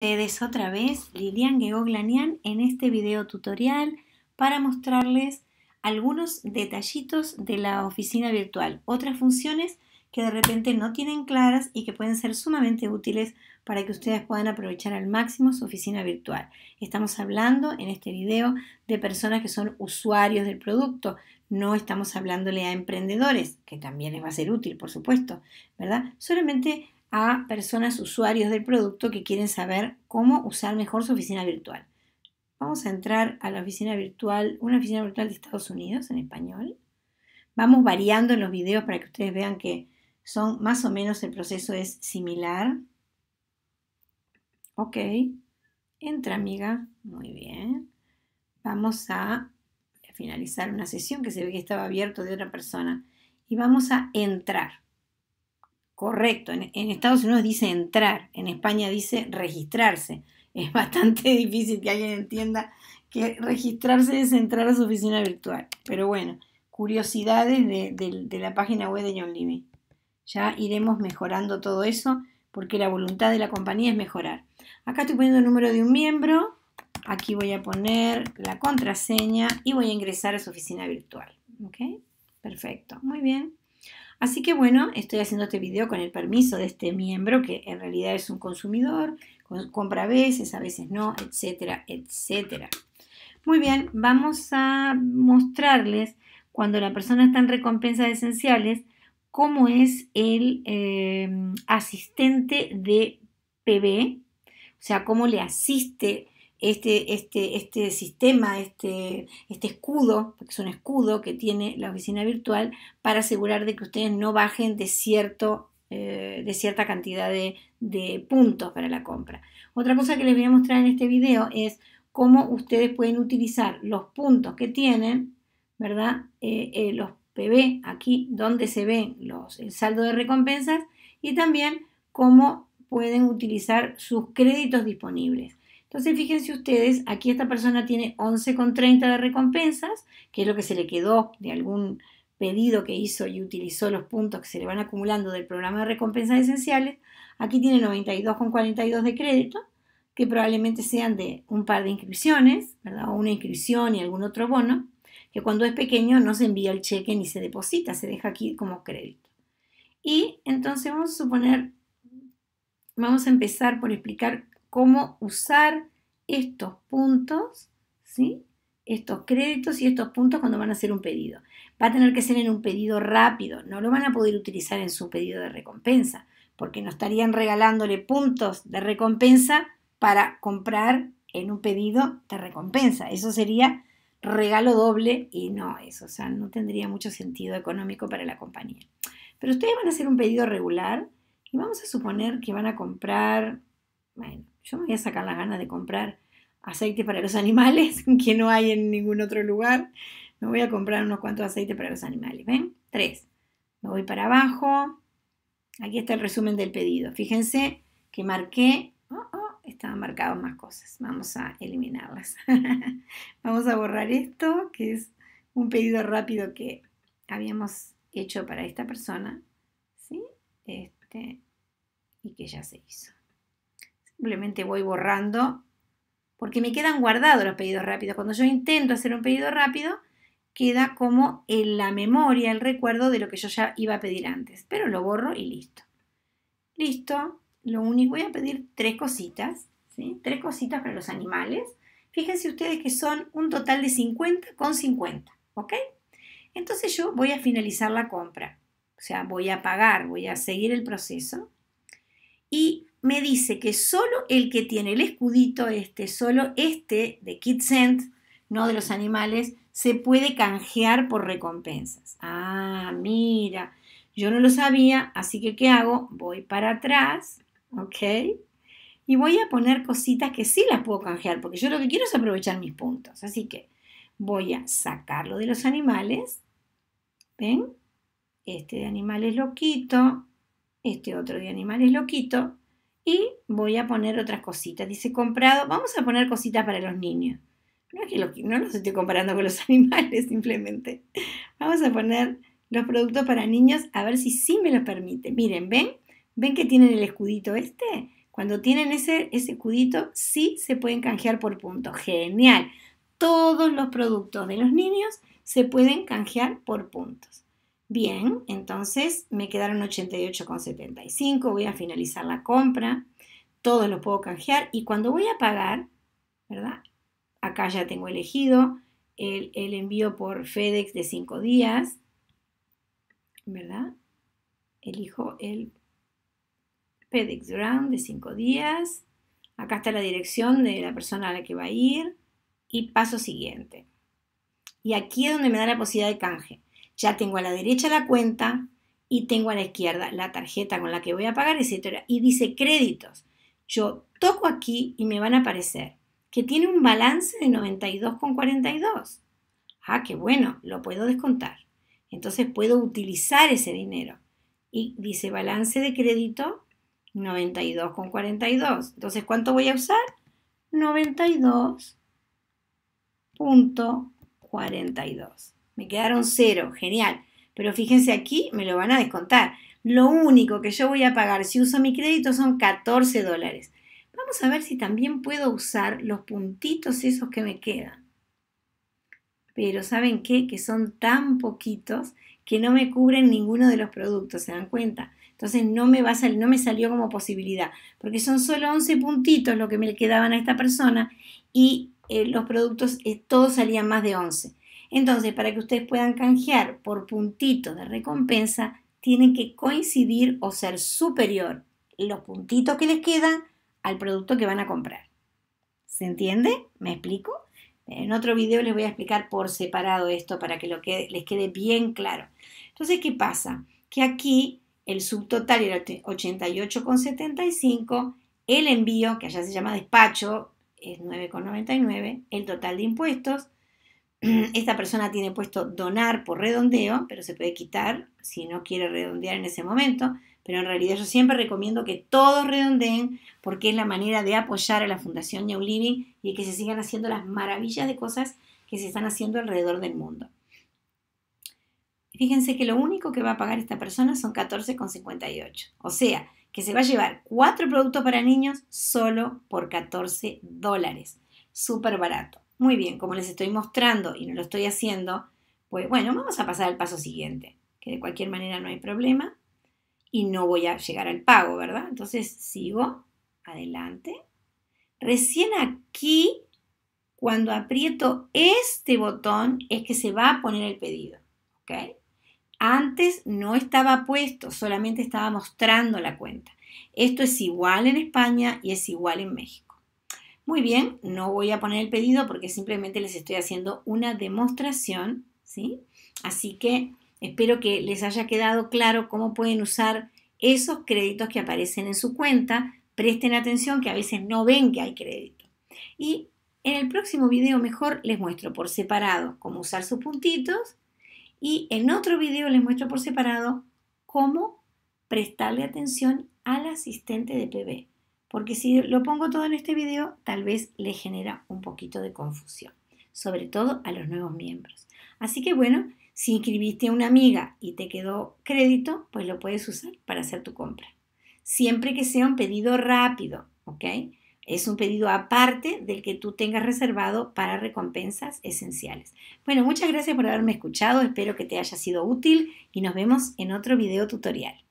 ustedes otra vez Lilian Gegoglanian en este video tutorial para mostrarles algunos detallitos de la oficina virtual, otras funciones que de repente no tienen claras y que pueden ser sumamente útiles para que ustedes puedan aprovechar al máximo su oficina virtual. Estamos hablando en este video de personas que son usuarios del producto, no estamos hablándole a emprendedores, que también les va a ser útil, por supuesto, ¿verdad? Solamente a personas usuarios del producto que quieren saber cómo usar mejor su oficina virtual. Vamos a entrar a la oficina virtual, una oficina virtual de Estados Unidos en español. Vamos variando los videos para que ustedes vean que son más o menos el proceso es similar. Ok, entra amiga, muy bien. Vamos a finalizar una sesión que se ve que estaba abierto de otra persona y vamos a entrar correcto. En, Estados Unidos dice entrar, en España dice registrarse. Es bastante difícil que alguien entienda que registrarse es entrar a su oficina virtual. Pero bueno, curiosidades de, la página web de John Living, Ya iremos mejorando todo eso porque la voluntad de la compañía es mejorar. Acá estoy poniendo el número de un miembro, aquí voy a poner la contraseña y voy a ingresar a su oficina virtual. ¿Ok? Perfecto, muy bien. Así que bueno, estoy haciendo este video con el permiso de este miembro que en realidad es un consumidor, compra a veces, a veces no, etcétera, etcétera. Muy bien, vamos a mostrarles cuando la persona está en recompensas esenciales, cómo es el eh, asistente de PB, o sea, cómo le asiste este, este, este sistema, este, este escudo, porque es un escudo que tiene la oficina virtual, para asegurar de que ustedes no bajen de, cierto, eh, de cierta cantidad de, puntos para la compra. Otra cosa que les voy a mostrar en este video es cómo ustedes pueden utilizar los puntos que tienen, ¿verdad? Eh, eh, los PB, aquí donde se ven los, el saldo de recompensas y también cómo pueden utilizar sus créditos disponibles. Entonces, fíjense ustedes, aquí esta persona tiene 11,30 de recompensas, que es lo que se le quedó de algún pedido que hizo y utilizó los puntos que se le van acumulando del programa de recompensas esenciales. Aquí tiene 92,42 de crédito, que probablemente sean de un par de inscripciones, ¿verdad? O una inscripción y algún otro bono, que cuando es pequeño no se envía el cheque ni se deposita, se deja aquí como crédito. Y entonces vamos a suponer, vamos a empezar por explicar cómo usar estos puntos, ¿sí? estos créditos y estos puntos cuando van a hacer un pedido. Va a tener que ser en un pedido rápido, no lo van a poder utilizar en su pedido de recompensa, porque no estarían regalándole puntos de recompensa para comprar en un pedido de recompensa. Eso sería regalo doble y no, eso o sea, no tendría mucho sentido económico para la compañía. Pero ustedes van a hacer un pedido regular y vamos a suponer que van a comprar, bueno, yo voy a sacar las ganas de comprar aceite para los animales, que no hay en ningún otro lugar. Me voy a comprar unos cuantos aceites para los animales. ¿Ven? Tres. Me voy para abajo. Aquí está el resumen del pedido. Fíjense que marqué. Oh, oh, estaban marcadas más cosas. Vamos a eliminarlas. Vamos a borrar esto, que es un pedido rápido que habíamos hecho para esta persona. ¿Sí? Este, y que ya se hizo. Simplemente voy borrando porque me quedan guardados los pedidos rápidos. Cuando yo intento hacer un pedido rápido, queda como en la memoria, el recuerdo de lo que yo ya iba a pedir antes. Pero lo borro y listo. Listo. Lo único, voy a pedir tres cositas, ¿sí? Tres cositas para los animales. Fíjense ustedes que son un total de 50 con 50, ¿ok? Entonces yo voy a finalizar la compra. O sea, voy a pagar, voy a seguir el proceso. Y me dice que solo el que tiene el escudito este, solo este de Kidsend, no de los animales, se puede canjear por recompensas. Ah, mira, yo no lo sabía, así que ¿qué hago? Voy para atrás, ¿ok? Y voy a poner cositas que sí las puedo canjear, porque yo lo que quiero es aprovechar mis puntos. Así que voy a sacarlo de los animales. ¿Ven? Este de animales lo quito, este otro de animales lo quito y voy a poner otras cositas. Dice comprado, vamos a poner cositas para los niños. No es que los, no los estoy comparando con los animales, simplemente. Vamos a poner los productos para niños a ver si sí me lo permite. Miren, ¿ven? ¿Ven que tienen el escudito este? Cuando tienen ese, ese escudito, sí se pueden canjear por puntos. Genial. Todos los productos de los niños se pueden canjear por puntos. Bien, entonces me quedaron 88,75, voy a finalizar la compra, todo lo puedo canjear y cuando voy a pagar, ¿verdad? Acá ya tengo elegido el, envío por FedEx de 5 días, ¿verdad? Elijo el FedEx Ground de 5 días, acá está la dirección de la persona a la que va a ir y paso siguiente. Y aquí es donde me da la posibilidad de canje. Ya tengo a la derecha la cuenta y tengo a la izquierda la tarjeta con la que voy a pagar, etc. Y dice créditos. Yo toco aquí y me van a aparecer que tiene un balance de 92,42. Ah, qué bueno, lo puedo descontar. Entonces puedo utilizar ese dinero. Y dice balance de crédito 92,42. Entonces, ¿cuánto voy a usar? 92.42 me quedaron cero, genial. Pero fíjense aquí, me lo van a descontar. Lo único que yo voy a pagar si uso mi crédito son 14 dólares. Vamos a ver si también puedo usar los puntitos esos que me quedan. Pero ¿saben qué? Que son tan poquitos que no me cubren ninguno de los productos, ¿se dan cuenta? Entonces no me, va a no me salió como posibilidad, porque son solo 11 puntitos lo que me quedaban a esta persona y eh, los productos eh, todos salían más de 11. Entonces, para que ustedes puedan canjear por puntitos de recompensa, tienen que coincidir o ser superior los puntitos que les quedan al producto que van a comprar. ¿Se entiende? ¿Me explico? En otro video les voy a explicar por separado esto para que, lo que les quede bien claro. Entonces, ¿qué pasa? Que aquí el subtotal era 88,75, el envío, que allá se llama despacho, es 9,99, el total de impuestos, esta persona tiene puesto donar por redondeo, pero se puede quitar si no quiere redondear en ese momento. Pero en realidad yo siempre recomiendo que todos redondeen porque es la manera de apoyar a la Fundación New Living y que se sigan haciendo las maravillas de cosas que se están haciendo alrededor del mundo. Fíjense que lo único que va a pagar esta persona son 14,58. O sea, que se va a llevar cuatro productos para niños solo por 14 dólares. Súper barato. Muy bien, como les estoy mostrando y no lo estoy haciendo, pues bueno, vamos a pasar al paso siguiente, que de cualquier manera no hay problema y no voy a llegar al pago, ¿verdad? Entonces sigo adelante. Recién aquí, cuando aprieto este botón, es que se va a poner el pedido, ¿ok? Antes no estaba puesto, solamente estaba mostrando la cuenta. Esto es igual en España y es igual en México. Muy bien, no voy a poner el pedido porque simplemente les estoy haciendo una demostración, ¿sí? Así que espero que les haya quedado claro cómo pueden usar esos créditos que aparecen en su cuenta. Presten atención que a veces no ven que hay crédito. Y en el próximo video mejor les muestro por separado cómo usar sus puntitos y en otro video les muestro por separado cómo prestarle atención al asistente de PB porque si lo pongo todo en este video, tal vez le genera un poquito de confusión, sobre todo a los nuevos miembros. Así que bueno, si inscribiste a una amiga y te quedó crédito, pues lo puedes usar para hacer tu compra. Siempre que sea un pedido rápido, ¿ok? Es un pedido aparte del que tú tengas reservado para recompensas esenciales. Bueno, muchas gracias por haberme escuchado, espero que te haya sido útil y nos vemos en otro video tutorial.